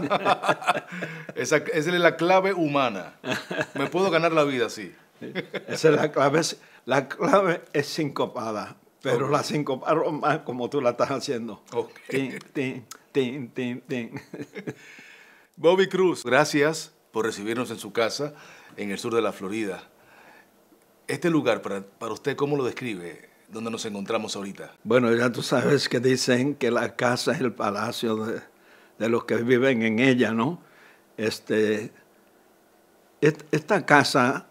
esa, es la clave humana. Me puedo ganar la vida así. esa es la clave. La clave es sincopada, pero la sincopar más como tú la estás haciendo. Okay. Bobby Cruz, gracias por recibirnos en su casa en el sur de la Florida. Este lugar, para, para usted, ¿cómo lo describe? donde nos encontramos ahorita? Bueno, ya tú sabes que dicen que la casa es el palacio de, de los que viven en ella, ¿no? Este, esta casa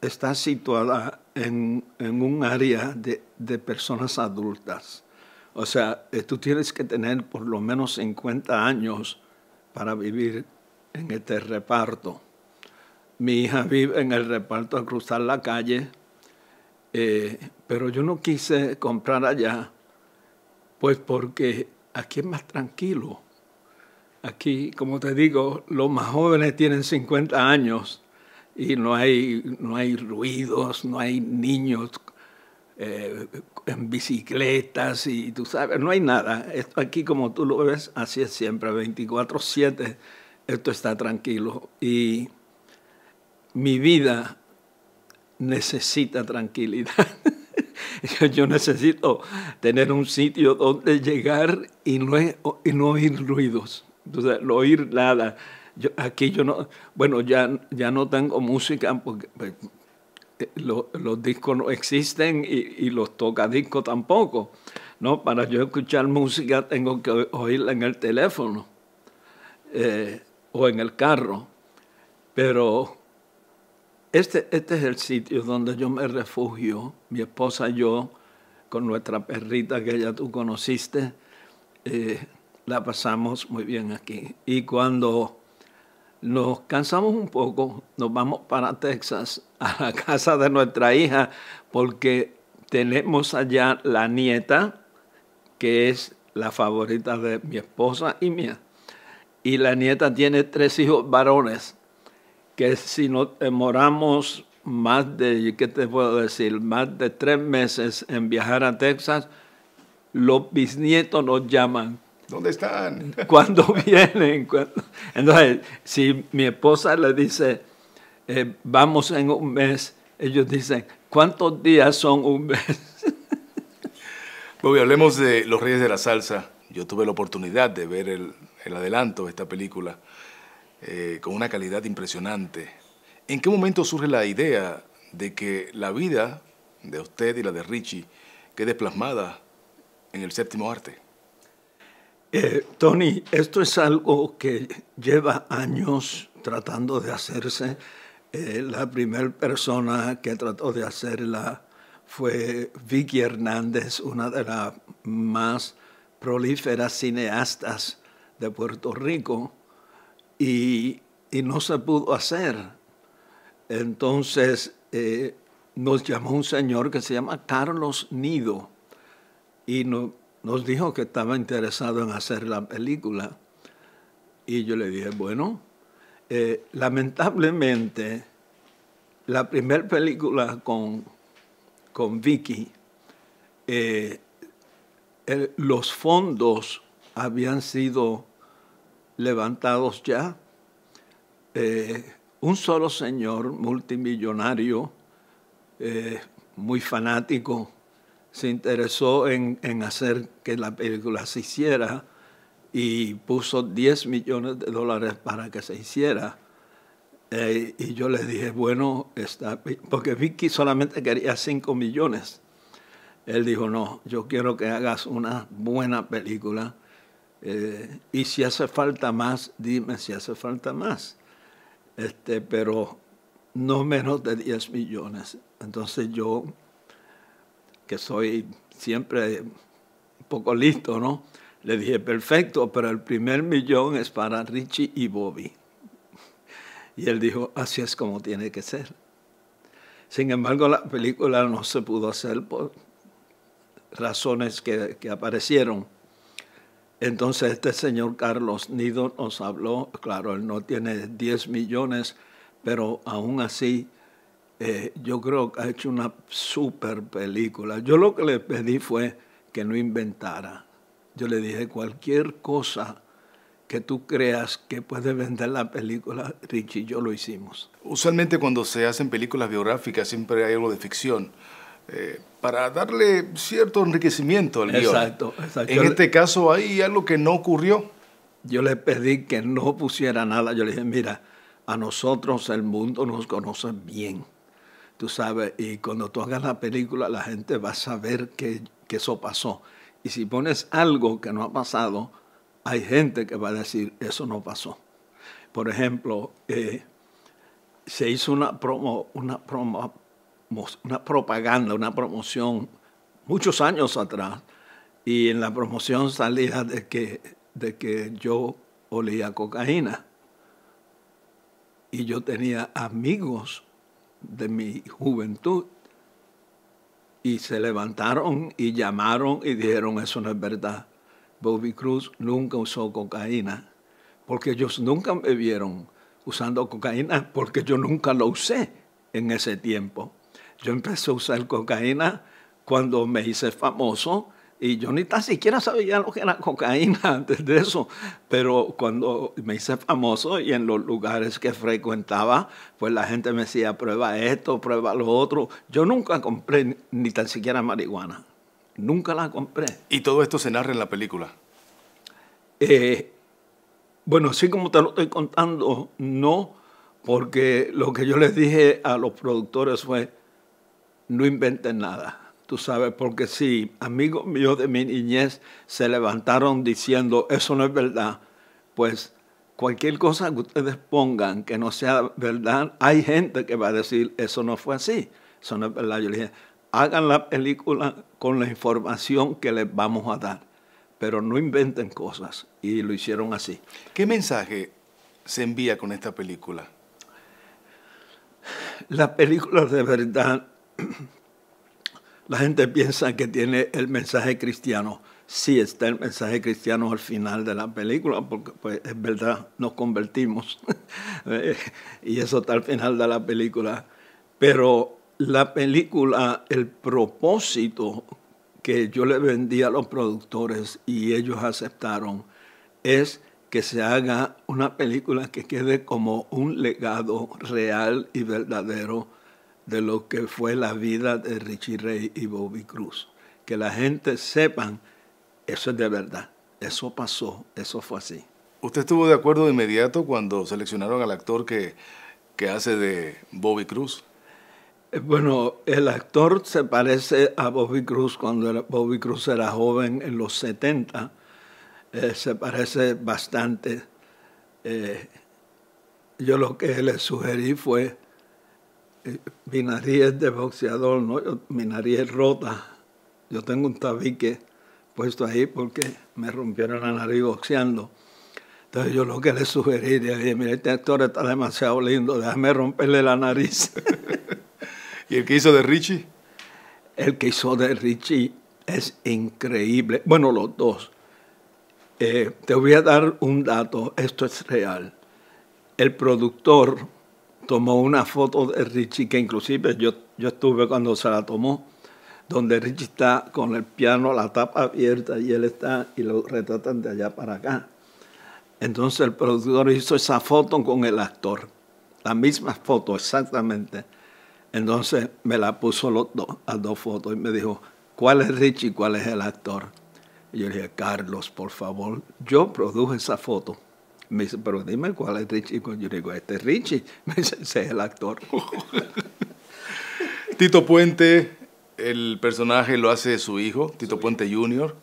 está situada en, un área de, personas adultas. O sea, eh, tú tienes que tener por lo menos 50 años para vivir en este reparto. Mi hija vive en el reparto a cruzar la calle, eh, pero yo no quise comprar allá, pues porque aquí es más tranquilo Aquí, como te digo, los más jóvenes tienen 50 años y no hay, no hay ruidos, no hay niños eh, en bicicletas y tú sabes, no hay nada. Esto aquí, como tú lo ves, así es siempre, 24/7, esto está tranquilo. Y mi vida necesita tranquilidad. Yo necesito tener un sitio donde llegar y no, y no oír ruidos. Entonces, no oír nada, aquí yo no, bueno, ya, ya no tengo música porque pues, eh, los, discos no existen y, y los tocadiscos tampoco. No, para yo escuchar música tengo que oírla en el teléfono eh, o en el carro. Pero este, este es el sitio donde yo me refugio, mi esposa y yo, con nuestra perrita que ya tú conociste. Eh, la pasamos muy bien aquí. Y cuando nos cansamos un poco, nos vamos para Texas, a la casa de nuestra hija, porque tenemos allá la nieta, que es la favorita de mi esposa y mía. Y la nieta tiene tres hijos varones, que si nos demoramos más de, ¿qué te puedo decir? Más de tres meses en viajar a Texas, los bisnietos nos llaman ¿Dónde están? ¿Cuándo vienen. Entonces, si mi esposa le dice, eh, vamos en un mes, ellos dicen, ¿cuántos días son un mes? Bobby, hablemos de Los Reyes de la Salsa. Yo tuve la oportunidad de ver el, adelanto de esta película eh, con una calidad impresionante. ¿En qué momento surge la idea de que la vida de usted y la de Richie quede plasmada en el séptimo arte? Eh, Tony, esto es algo que lleva años tratando de hacerse. Eh, la primera persona que trató de hacerla fue Vicky Hernández, una de las más prolíferas cineastas de Puerto Rico, y, no se pudo hacer. Entonces eh, nos llamó un señor que se llama Carlos Nido y nos nos dijo que estaba interesado en hacer la película. Y yo le dije, bueno, eh, lamentablemente, la primera película con, con Vicky, eh, los fondos habían sido levantados ya. Eh, un solo señor multimillonario, muy fanático se interesó en, hacer que la película se hiciera y puso 10 millones de dólares para que se hiciera. Eh, y yo le dije, bueno, está, porque Vicky solamente quería 5 millones. Él dijo, no, yo quiero que hagas una buena película. Eh, y si hace falta más, dime si hace falta más. Este, pero no menos de 10 millones. Entonces yo que soy siempre un poco listo, ¿no? Le dije, perfecto, pero el primer millón es para Richie y Bobby. Y él dijo, así es como tiene que ser. Sin embargo, la película no se pudo hacer por razones que, que aparecieron. Entonces este señor Carlos Nido nos habló, claro, él no tiene 10 millones, pero aún así eh, yo creo que ha hecho una super película. Yo lo que le pedí fue que no inventara. Yo le dije, cualquier cosa que tú creas que puede vender la película, Richie yo lo hicimos. Usualmente cuando se hacen películas biográficas siempre hay algo de ficción. Eh, para darle cierto enriquecimiento al guión. Exacto, exacto. En este caso hay algo que no ocurrió. Yo le pedí que no pusiera nada. Yo le dije, mira, a nosotros el mundo nos conoce bien tú sabes, y cuando tú hagas la película la gente va a saber que, eso pasó. Y si pones algo que no ha pasado, hay gente que va a decir, eso no pasó. Por ejemplo, eh, se hizo una promo, una una propaganda, una promoción muchos años atrás, y en la promoción salía de que, de que yo olía cocaína. Y yo tenía amigos de mi juventud y se levantaron y llamaron y dijeron eso no es verdad. Bobby Cruz nunca usó cocaína porque ellos nunca me vieron usando cocaína porque yo nunca lo usé en ese tiempo. Yo empecé a usar cocaína cuando me hice famoso y yo ni tan siquiera sabía lo que era cocaína antes de eso. Pero cuando me hice famoso y en los lugares que frecuentaba, pues la gente me decía, prueba esto, prueba lo otro. Yo nunca compré ni tan siquiera marihuana. Nunca la compré. ¿Y todo esto se narra en la película? Eh, bueno, así como te lo estoy contando, no, porque lo que yo les dije a los productores fue, no inventen nada Tú sabes, porque si amigos míos de mi niñez se levantaron diciendo, eso no es verdad, pues cualquier cosa que ustedes pongan que no sea verdad, hay gente que va a decir, eso no fue así, eso no es verdad. Yo le dije, hagan la película con la información que les vamos a dar, pero no inventen cosas. Y lo hicieron así. ¿Qué mensaje se envía con esta película? La película de verdad la gente piensa que tiene el mensaje cristiano. Sí está el mensaje cristiano al final de la película, porque pues, es verdad, nos convertimos. Eh, y eso está al final de la película. Pero la película, el propósito que yo le vendí a los productores y ellos aceptaron es que se haga una película que quede como un legado real y verdadero de lo que fue la vida de Richie Ray y Bobby Cruz. Que la gente sepan, eso es de verdad, eso pasó, eso fue así. ¿Usted estuvo de acuerdo de inmediato cuando seleccionaron al actor que, hace de Bobby Cruz? Eh, bueno, el actor se parece a Bobby Cruz cuando Bobby Cruz era joven en los 70. Eh, se parece bastante. Eh, yo lo que le sugerí fue mi nariz es de boxeador, ¿no? mi nariz es rota. Yo tengo un tabique puesto ahí porque me rompieron la nariz boxeando. Entonces yo lo que le sugerí, le mira, este actor está demasiado lindo, déjame romperle la nariz. ¿Y el que hizo de Richie? El que hizo de Richie es increíble. Bueno, los dos. Eh, te voy a dar un dato, esto es real. El productor tomó una foto de Richie que inclusive yo, estuve cuando se la tomó, donde Richie está con el piano, la tapa abierta y él está y lo retratan de allá para acá. Entonces el productor hizo esa foto con el actor, la misma foto exactamente. Entonces me la puso los dos, las dos fotos y me dijo, ¿cuál es Richie y cuál es el actor? Y yo le dije, Carlos, por favor, yo produje esa foto. Me dice, pero dime cuál es Richie. Yo digo, este es Richie. Me dice, ese es el actor. Tito Puente, el personaje lo hace su hijo, Tito Puente Jr.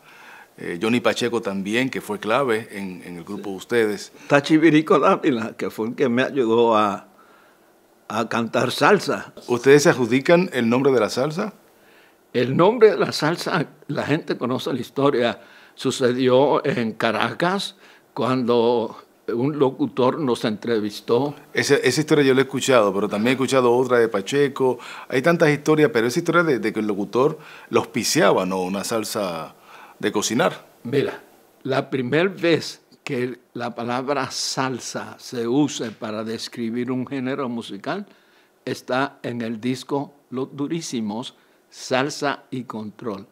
Eh, Johnny Pacheco también, que fue clave en, el grupo de ustedes. Tachi Virico que fue el que me ayudó a, a cantar salsa. ¿Ustedes se adjudican el nombre de la salsa? El nombre de la salsa, la gente conoce la historia, sucedió en Caracas cuando un locutor nos entrevistó. Esa, historia yo la he escuchado, pero también he escuchado otra de Pacheco. Hay tantas historias, pero esa historia de, que el locutor los piseaba, ¿no? Una salsa de cocinar. Mira, la primera vez que la palabra salsa se use para describir un género musical está en el disco Los Durísimos, Salsa y Control.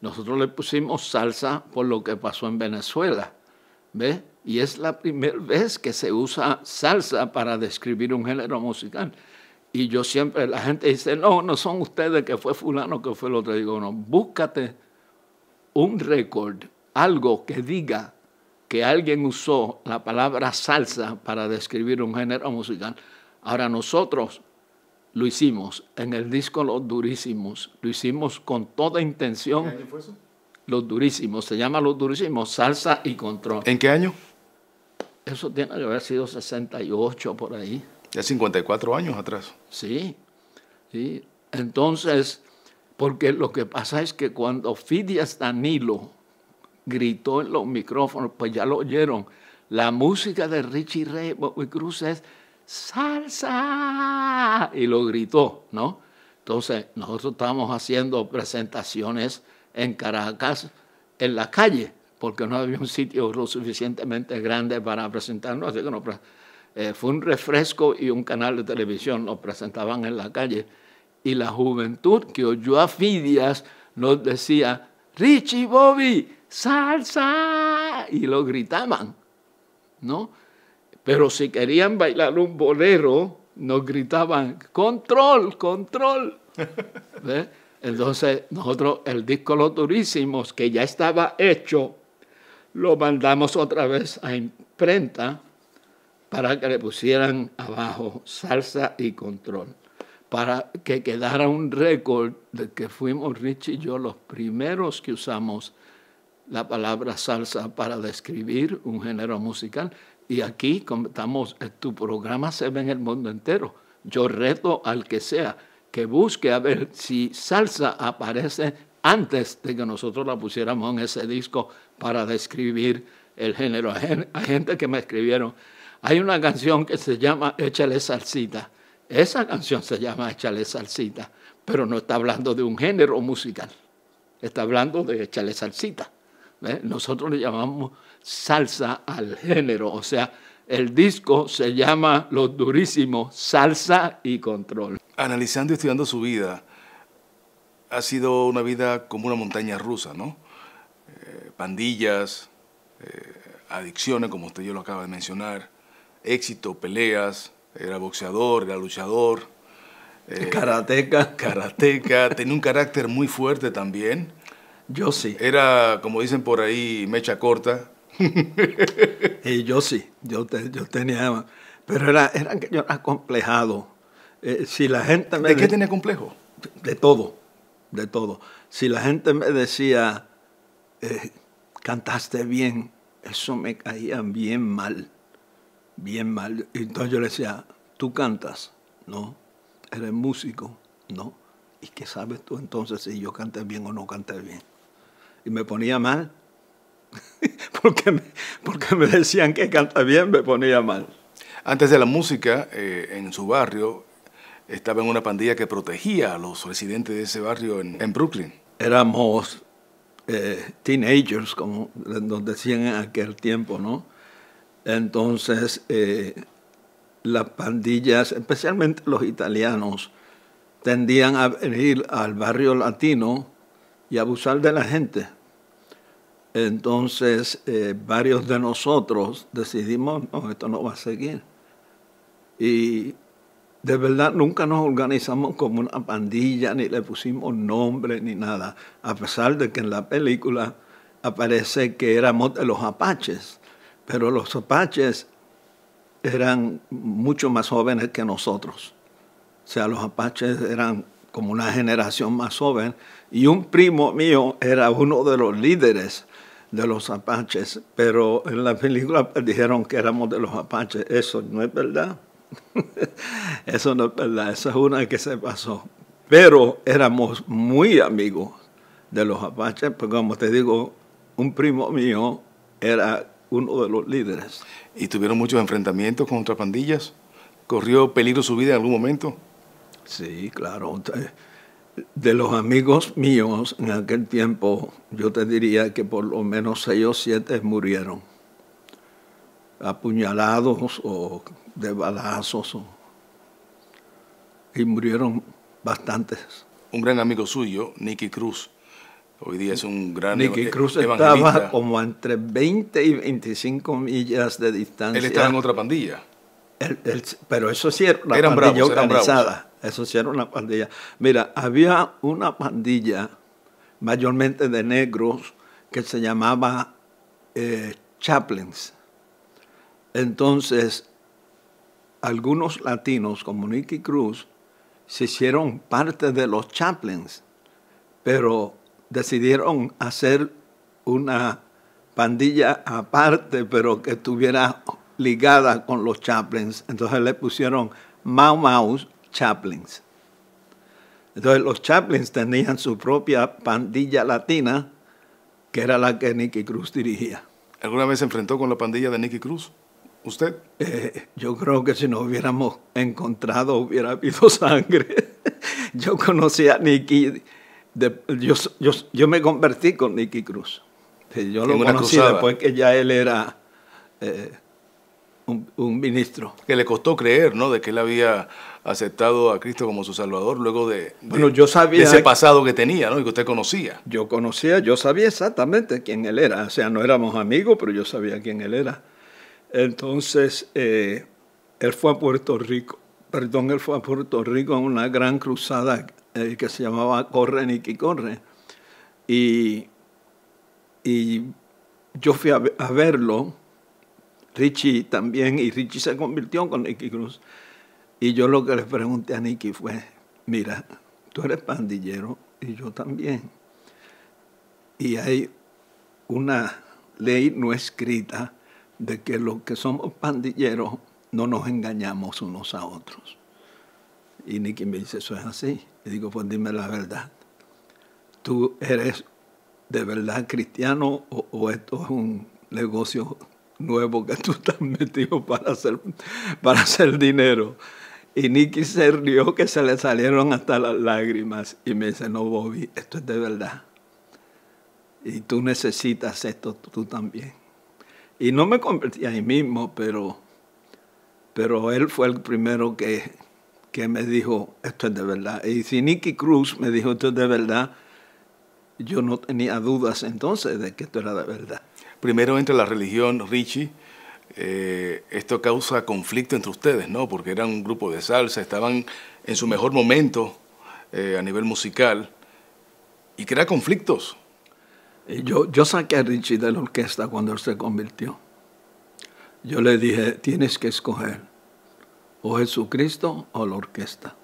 Nosotros le pusimos salsa por lo que pasó en Venezuela. ¿Ves? y es la primera vez que se usa salsa para describir un género musical. Y yo siempre, la gente dice, no, no son ustedes que fue fulano, que fue el otro. digo, no, búscate un récord, algo que diga que alguien usó la palabra salsa para describir un género musical. Ahora nosotros lo hicimos en el disco Los Durísimos, lo hicimos con toda intención. ¿Qué año fue Los Durísimos, se llama Los Durísimos, Salsa y Control. ¿En qué año? Eso tiene que haber sido 68 por ahí. Ya 54 años atrás. Sí, sí. Entonces, porque lo que pasa es que cuando Fidias Danilo gritó en los micrófonos, pues ya lo oyeron, la música de Richie Ray Bobby Cruz es salsa y lo gritó, ¿no? Entonces, nosotros estábamos haciendo presentaciones en Caracas, en la calle porque no había un sitio lo suficientemente grande para presentarnos, así que eh, fue un refresco y un canal de televisión, nos presentaban en la calle. Y la juventud que oyó a Fidias nos decía, Richie Bobby, salsa, y lo gritaban, ¿no? Pero si querían bailar un bolero, nos gritaban, control, control. Entonces nosotros el disco Lo Turísimos, que ya estaba hecho, lo mandamos otra vez a imprenta para que le pusieran abajo salsa y control, para que quedara un récord de que fuimos Rich y yo los primeros que usamos la palabra salsa para describir un género musical. Y aquí estamos, eh, tu programa se ve en el mundo entero. Yo reto al que sea que busque a ver si salsa aparece antes de que nosotros la pusiéramos en ese disco para describir el género. Hay gente que me escribieron, hay una canción que se llama Échale salsita. Esa canción se llama Échale salsita, pero no está hablando de un género musical, está hablando de Échale salsita. Nosotros le llamamos salsa al género, o sea, el disco se llama Los Durísimos, Salsa y Control. Analizando y estudiando su vida, ha sido una vida como una montaña rusa, ¿no? Eh, pandillas, eh, adicciones, como usted yo lo acaba de mencionar, éxito, peleas, era boxeador, era luchador. Eh, karateca. Karateca, tenía un carácter muy fuerte también. Yo sí. Era, como dicen por ahí, mecha corta. y eh, yo sí, yo, tenía... Pero era, era, yo era complejado. si la gente ¿De qué tenía complejo? de todo de todo. Si la gente me decía, eh, cantaste bien, eso me caía bien mal, bien mal. Y entonces yo le decía, tú cantas, no, eres músico, no. ¿Y qué sabes tú entonces si yo canté bien o no canté bien? Y me ponía mal, porque, me, porque me decían que canta bien, me ponía mal. Antes de la música, eh, en su barrio estaba en una pandilla que protegía a los residentes de ese barrio en, Brooklyn. Éramos eh, teenagers, como nos decían en aquel tiempo, ¿no? Entonces, eh, las pandillas, especialmente los italianos, tendían a venir al barrio latino y abusar de la gente. Entonces, eh, varios de nosotros decidimos, no, esto no va a seguir. Y de verdad, nunca nos organizamos como una pandilla, ni le pusimos nombre, ni nada, a pesar de que en la película aparece que éramos de los apaches, pero los apaches eran mucho más jóvenes que nosotros. O sea, los apaches eran como una generación más joven, y un primo mío era uno de los líderes de los apaches, pero en la película dijeron que éramos de los apaches, eso no es verdad. eso no es verdad, esa es una que se pasó. Pero éramos muy amigos de los apaches, porque como te digo, un primo mío era uno de los líderes. ¿Y tuvieron muchos enfrentamientos contra pandillas? ¿Corrió peligro su vida en algún momento? Sí, claro. De los amigos míos en aquel tiempo, yo te diría que por lo menos seis o siete murieron apuñalados o de balazos. y murieron bastantes. Un gran amigo suyo, Nicky Cruz, hoy día es un gran Nicky Cruz estaba como entre 20 y 25 millas de distancia. Él estaba en otra pandilla. pero eso sí era una pandilla organizada. Eso sí era una pandilla. Mira, había una pandilla mayormente de negros que se llamaba eh, Chaplins. Entonces, algunos latinos, como Nicky Cruz, se hicieron parte de los Chaplins, pero decidieron hacer una pandilla aparte, pero que estuviera ligada con los Chaplins. Entonces le pusieron Mau Mau Chaplins. Entonces los Chaplins tenían su propia pandilla latina, que era la que Nicky Cruz dirigía. ¿Alguna vez se enfrentó con la pandilla de Nicky Cruz? ¿Usted? Eh, yo creo que si nos hubiéramos encontrado hubiera habido sangre. yo conocí a Nicky, yo, me convertí con Nicky Cruz. Yo lo conocí después que ya él era eh, un, ministro. Que le costó creer, ¿no? De que él había aceptado a Cristo como su Salvador luego de, bueno, yo sabía, de ese pasado que tenía, ¿no? Y que usted conocía. Yo conocía, yo sabía exactamente quién él era. O sea, no éramos amigos, pero yo sabía quién él era. Entonces, eh, él fue a Puerto Rico, perdón, él fue a Puerto Rico en una gran cruzada eh, que se llamaba Corre Niki Corre. Y, y yo fui a, verlo, Richie también, y Richie se convirtió con Nicky Cruz. Y yo lo que le pregunté a Nicky fue, mira, tú eres pandillero y yo también. Y hay una ley no escrita de que los que somos pandilleros no nos engañamos unos a otros. Y Nicky me dice, eso es así. y digo, pues dime la verdad. ¿Tú eres de verdad cristiano o, esto es un negocio nuevo que tú estás metido para hacer, para hacer dinero? Y Nicky se rió que se le salieron hasta las lágrimas y me dice, no, Bobby, esto es de verdad. Y tú necesitas esto tú también. Y no me convertí ahí mismo, pero, pero él fue el primero que, que me dijo, esto es de verdad. Y si Nicky Cruz me dijo, esto es de verdad, yo no tenía dudas entonces de que esto era de verdad. Primero entre la religión, Richie, eh, esto causa conflicto entre ustedes, ¿no? Porque eran un grupo de salsa, estaban en su mejor momento eh, a nivel musical y crea conflictos. Yo, saqué a Richie de la orquesta cuando él se convirtió. Yo le dije, tienes que escoger o Jesucristo o la orquesta.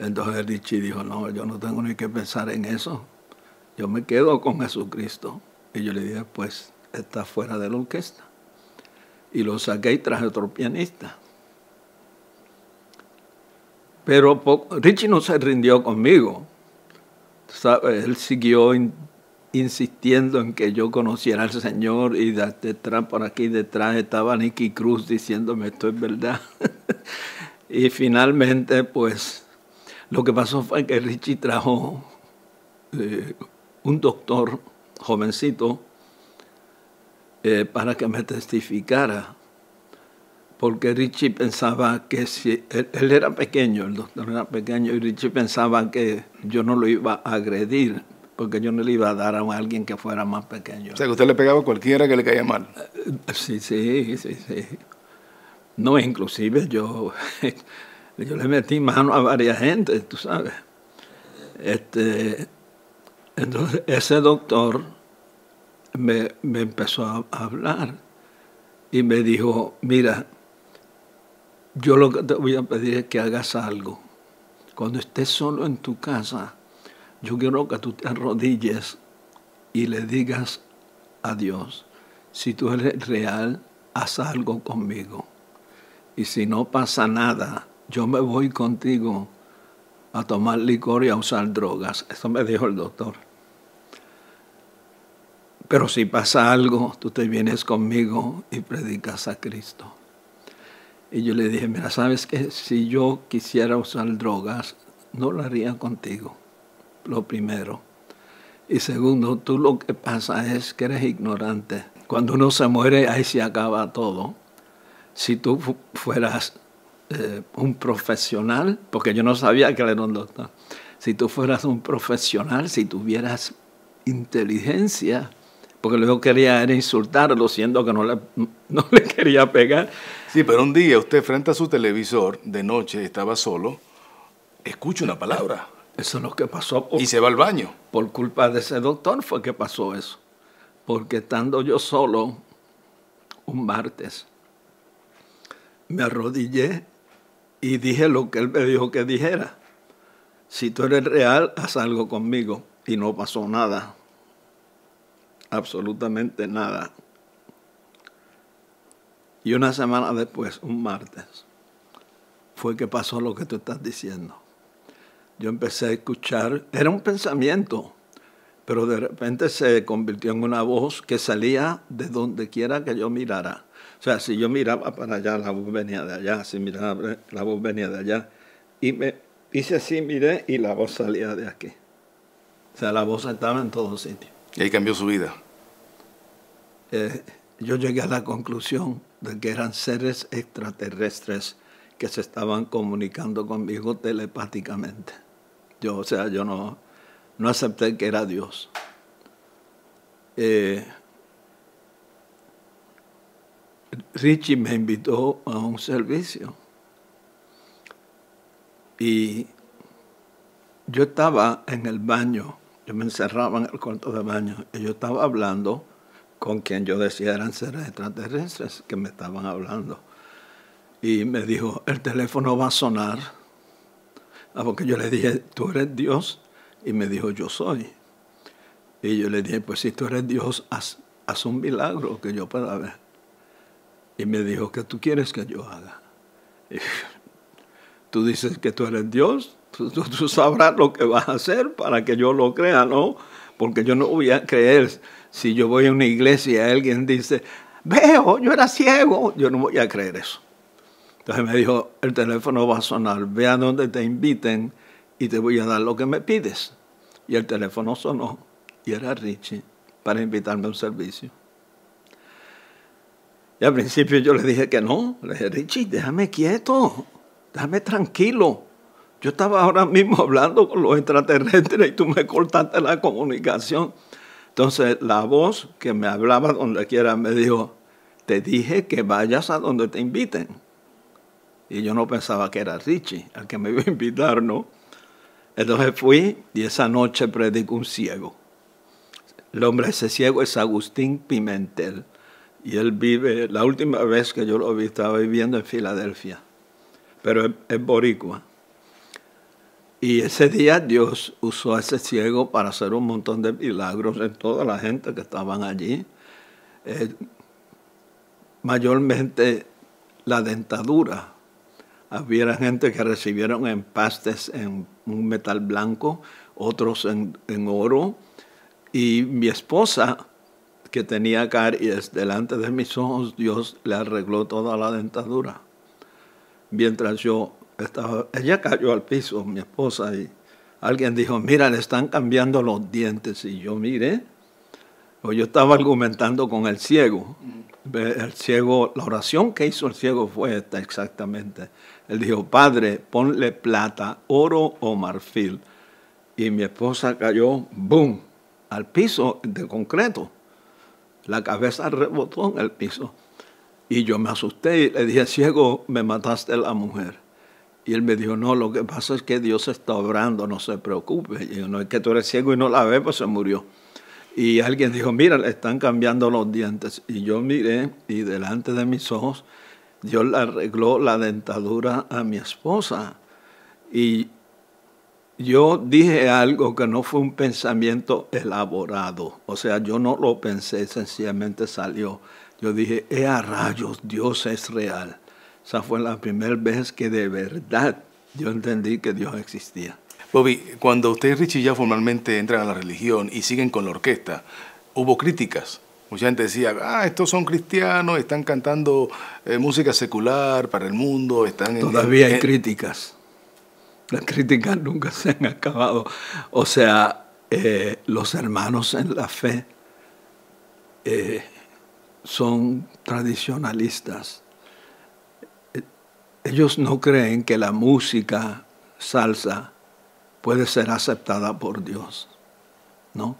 Entonces Richie dijo, no, yo no tengo ni que pensar en eso. Yo me quedo con Jesucristo. Y yo le dije, pues está fuera de la orquesta. Y lo saqué y traje otro pianista. Pero Richie no se rindió conmigo. Él siguió insistiendo en que yo conociera al Señor y detrás, por aquí detrás estaba Nicky Cruz diciéndome esto es verdad. y finalmente, pues, lo que pasó fue que Richie trajo eh, un doctor jovencito eh, para que me testificara, porque Richie pensaba que si él era pequeño, el doctor era pequeño, y Richie pensaba que yo no lo iba a agredir porque yo no le iba a dar a alguien que fuera más pequeño. O sea, que usted le pegaba a cualquiera que le caía mal. Eh, sí, sí, sí, sí. No, inclusive yo, yo le metí mano a varias gente, tú sabes. Este, entonces, ese doctor me empezó a hablar y me dijo, mira, yo lo que te voy a pedir es que hagas algo. Cuando estés solo en tu casa, yo quiero que tú te arrodilles y le digas a Dios, si tú eres real, haz algo conmigo. Y si no pasa nada, yo me voy contigo a tomar licor y a usar drogas. Eso me dijo el doctor. Pero si pasa algo, tú te vienes conmigo y predicas a Cristo. Y yo le dije, mira, sabes que si yo quisiera usar drogas, no lo haría contigo lo primero. Y segundo, tú lo que pasa es que eres ignorante. Cuando uno se muere, ahí se acaba todo. Si tú fueras eh, un profesional, porque yo no sabía que era un doctor, si tú fueras un profesional, si tuvieras inteligencia, porque lo que quería era insultarlo, siendo que no le, no le quería pegar. Sí, pero un día usted frente a su televisor de noche estaba solo, escucha una palabra. Eso es lo que pasó. y se va al baño. Por culpa de ese doctor fue que pasó eso. Porque estando yo solo un martes, me arrodillé y dije lo que él me dijo que dijera. Si tú eres real, haz algo conmigo. Y no pasó nada. Absolutamente nada. Y una semana después, un martes, fue que pasó lo que tú estás diciendo yo empecé a escuchar, era un pensamiento, pero de repente se convirtió en una voz que salía de donde quiera que yo mirara. O sea, si yo miraba para allá, la voz venía de allá, si miraba, la voz venía de allá. Y me hice así, miré y la voz salía de aquí. O sea, la voz estaba en todos sitios. Y ahí cambió su vida. Eh, yo llegué a la conclusión de que eran seres extraterrestres que se estaban comunicando conmigo telepáticamente o sea, yo no, acepté que era Dios. Eh, Richie me invitó a un servicio y yo estaba en el baño, yo me encerraba en el cuarto de baño y yo estaba hablando con quien yo decía eran seres extraterrestres que me estaban hablando. Y me dijo, el teléfono va a sonar Ah, porque yo le dije, tú eres Dios, y me dijo, yo soy. Y yo le dije, pues si tú eres Dios, haz, un milagro que yo pueda ver. Y me dijo, ¿qué tú quieres que yo haga? tú dices que tú eres Dios, tú, sabrás lo que vas a hacer para que yo lo crea, ¿no? Porque yo no voy a creer. Si yo voy a una iglesia y alguien dice, veo, yo era ciego, yo no voy a creer eso. Entonces me dijo, el teléfono va a sonar, ve a donde te inviten y te voy a dar lo que me pides. Y el teléfono sonó y era Richie para invitarme a un servicio. Y al principio yo le dije que no, le dije, Richie, déjame quieto, déjame tranquilo. Yo estaba ahora mismo hablando con los extraterrestres y tú me cortaste la comunicación. Entonces la voz que me hablaba donde quiera me dijo, te dije que vayas a donde te inviten y yo no pensaba que era Richie, al que me iba a invitar, ¿no? Entonces fui y esa noche predicó un ciego. El hombre ese ciego es Agustín Pimentel y él vive, la última vez que yo lo vi estaba viviendo en Filadelfia, pero es, boricua. Y ese día Dios usó a ese ciego para hacer un montón de milagros en toda la gente que estaban allí. Eh, mayormente la dentadura, había gente que recibieron empastes en un metal blanco, otros en, oro. Y mi esposa, que tenía caries delante de mis ojos, Dios le arregló toda la dentadura. Mientras yo estaba, ella cayó al piso, mi esposa, y alguien dijo, mira, le están cambiando los dientes. Y yo miré, o yo estaba argumentando con el ciego. Eh, el ciego, la oración que hizo el ciego fue esta exactamente. Él dijo, Padre, ponle plata, oro o marfil. Y mi esposa cayó, ¡boom!, al piso de concreto. La cabeza rebotó en el piso. Y yo me asusté y le dije, ciego, me mataste a la mujer. Y él me dijo, no, lo que pasa es que Dios está obrando, no se preocupe. Y yo, no, es que tú eres ciego y no la ves, pues se murió. Y alguien dijo, mira, le están cambiando los dientes. Y yo miré y delante de mis ojos Dios le arregló la dentadura a mi esposa. Y yo dije algo que no fue un pensamiento elaborado. O sea, yo no lo pensé, sencillamente salió. Yo dije, ¡eh a rayos! Dios es real. Esa fue la primera vez que de verdad yo entendí que Dios existía. Bobby, cuando usted y Richie ya formalmente entran a la religión y siguen con la orquesta, hubo críticas. Mucha gente decía, ah, estos son cristianos, están cantando eh, música secular para el mundo, están... Todavía hay críticas. Las críticas nunca se han acabado. O sea, eh, los hermanos en la fe eh, son tradicionalistas. Ellos no creen que la música salsa puede ser aceptada por Dios, ¿no?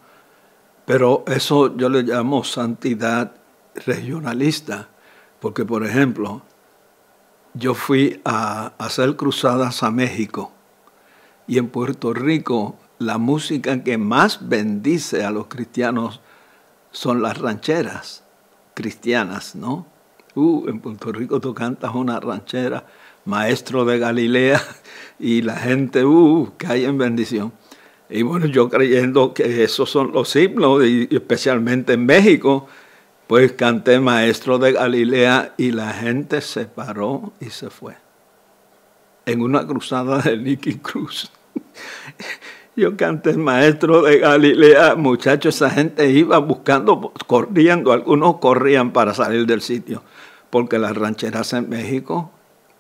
Pero eso yo le llamo santidad regionalista, porque por ejemplo, yo fui a hacer cruzadas a México y en Puerto Rico la música que más bendice a los cristianos son las rancheras cristianas, ¿no? Uh, en Puerto Rico tú cantas una ranchera, maestro de Galilea, y la gente, uh, hay en bendición. Y bueno, yo creyendo que esos son los himnos, y especialmente en México, pues canté Maestro de Galilea y la gente se paró y se fue. En una cruzada de Nicky Cruz. Yo canté Maestro de Galilea, muchachos, esa gente iba buscando, corriendo, algunos corrían para salir del sitio, porque las rancheras en México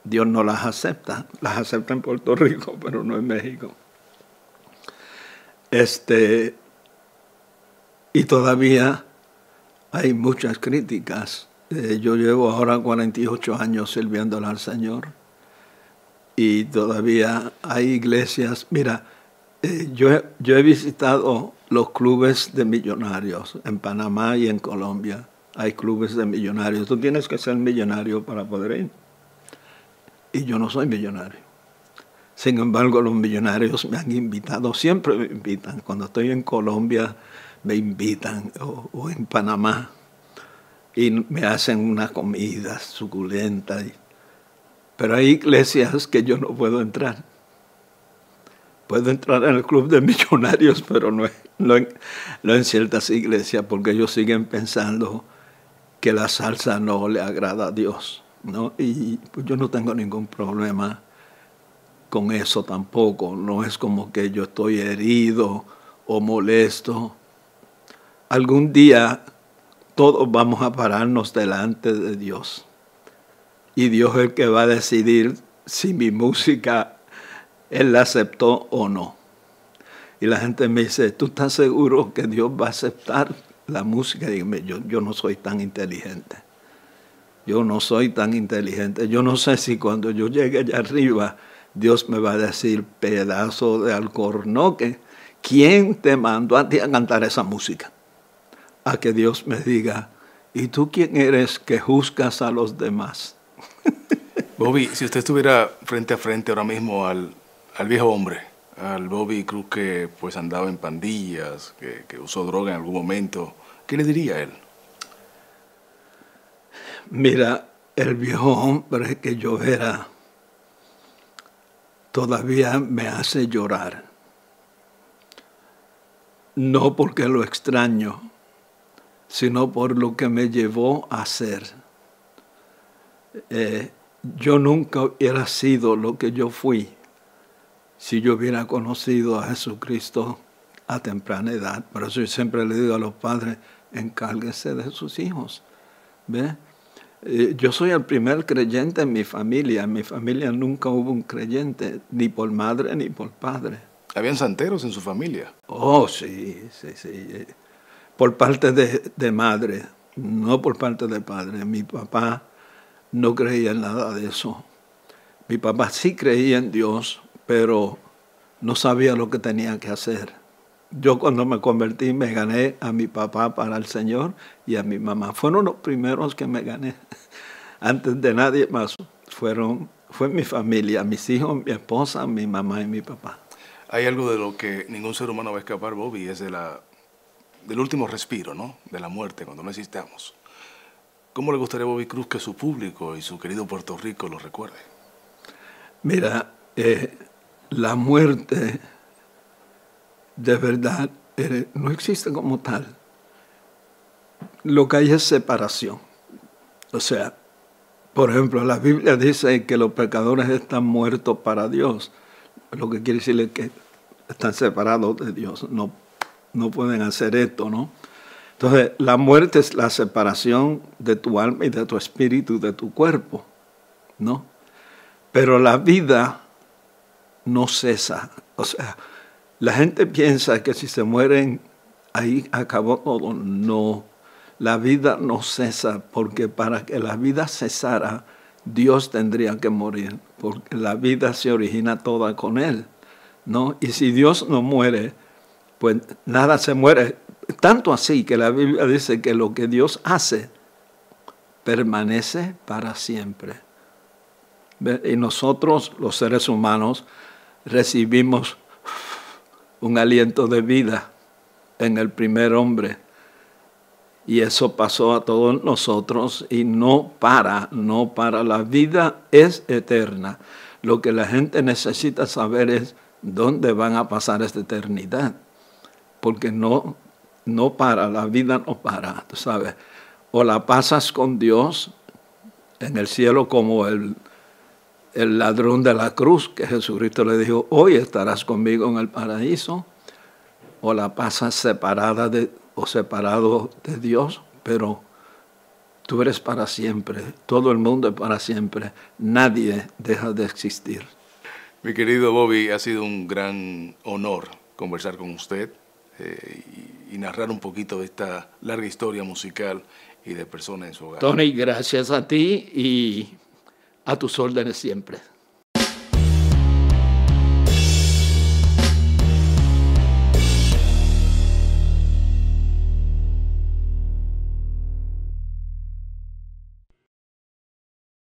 Dios no las acepta. Las acepta en Puerto Rico, pero no en México. Este, y todavía hay muchas críticas. Eh, yo llevo ahora 48 años sirviéndola al Señor y todavía hay iglesias. Mira, eh, yo, yo he visitado los clubes de millonarios en Panamá y en Colombia. Hay clubes de millonarios. Tú tienes que ser millonario para poder ir y yo no soy millonario. Sin embargo, los millonarios me han invitado, siempre me invitan. Cuando estoy en Colombia, me invitan, o, en Panamá, y me hacen una comida suculenta. pero hay iglesias que yo no puedo entrar. Puedo entrar en el club de millonarios, pero no, no en ciertas iglesias, porque ellos siguen pensando que la salsa no le agrada a Dios. ¿no? Y pues, yo no tengo ningún problema con eso tampoco. No es como que yo estoy herido o molesto. Algún día todos vamos a pararnos delante de Dios. Y Dios es el que va a decidir si mi música Él la aceptó o no. Y la gente me dice, ¿tú estás seguro que Dios va a aceptar la música? Dígame, yo, yo no soy tan inteligente yo no soy tan inteligente, yo no sé si cuando yo llegue allá arriba Dios me va a decir, pedazo de alcornoque, ¿quién te mandó a ti a cantar esa música? A que Dios me diga, ¿y tú quién eres que juzgas a los demás? Bobby, si usted estuviera frente a frente ahora mismo al, al viejo hombre, al Bobby Cruz que pues andaba en pandillas, que, que usó droga en algún momento, ¿qué le diría a él? Mira, el viejo hombre que yo era todavía me hace llorar. No porque lo extraño, sino por lo que me llevó a ser. Eh, yo nunca hubiera sido lo que yo fui si yo hubiera conocido a Jesucristo a temprana edad. Por eso yo siempre le digo a los padres, encárguense de sus hijos. ¿ves? Eh, yo soy el primer creyente en mi familia. En mi familia nunca hubo un creyente, ni por madre ni por padre. ¿Habían santeros en su familia? Oh, sí, sí, sí. Por parte de, de madre, no por parte de padre. Mi papá no creía en nada de eso. Mi papá sí creía en Dios, pero no sabía lo que tenía que hacer yo cuando me convertí me gané a mi papá para el Señor y a mi mamá. Fueron los primeros que me gané. Antes de nadie más fueron fue mi familia, mis hijos, mi esposa, mi mamá y mi papá. Hay algo de lo que ningún ser humano va a escapar, Bobby, es de la, del último respiro, ¿no? De la muerte, cuando no existamos. ¿Cómo le gustaría a Bobby Cruz que su público y su querido Puerto Rico lo recuerde? Mira, eh, la muerte de verdad no existe como tal. Lo que hay es separación. O sea, por ejemplo, la Biblia dice que los pecadores están muertos para Dios. Lo que quiere decir es que están separados de Dios. No, no pueden hacer esto, ¿no? Entonces, la muerte es la separación de tu alma y de tu espíritu, de tu cuerpo, ¿no? Pero la vida no cesa. O sea, la gente piensa que si se mueren, ahí acabó todo. No, la vida no cesa, porque para que la vida cesara, Dios tendría que morir, porque la vida se origina toda con Él. ¿no? Y si Dios no muere, pues nada se muere. Tanto así que la Biblia dice que lo que Dios hace permanece para siempre. Y nosotros, los seres humanos, recibimos un aliento de vida en el primer hombre. Y eso pasó a todos nosotros y no para, no para. La vida es eterna. Lo que la gente necesita saber es dónde van a pasar esta eternidad. Porque no, no para, la vida no para, tú sabes. O la pasas con Dios en el cielo como el, el ladrón de la cruz, que Jesucristo le dijo, hoy estarás conmigo en el paraíso, o la pasas separada de, o separado de Dios, pero tú eres para siempre, todo el mundo es para siempre, nadie deja de existir. Mi querido Bobby, ha sido un gran honor conversar con usted eh, y, y narrar un poquito de esta larga historia musical y de personas en su hogar. Tony, gracias a ti y a tus órdenes siempre.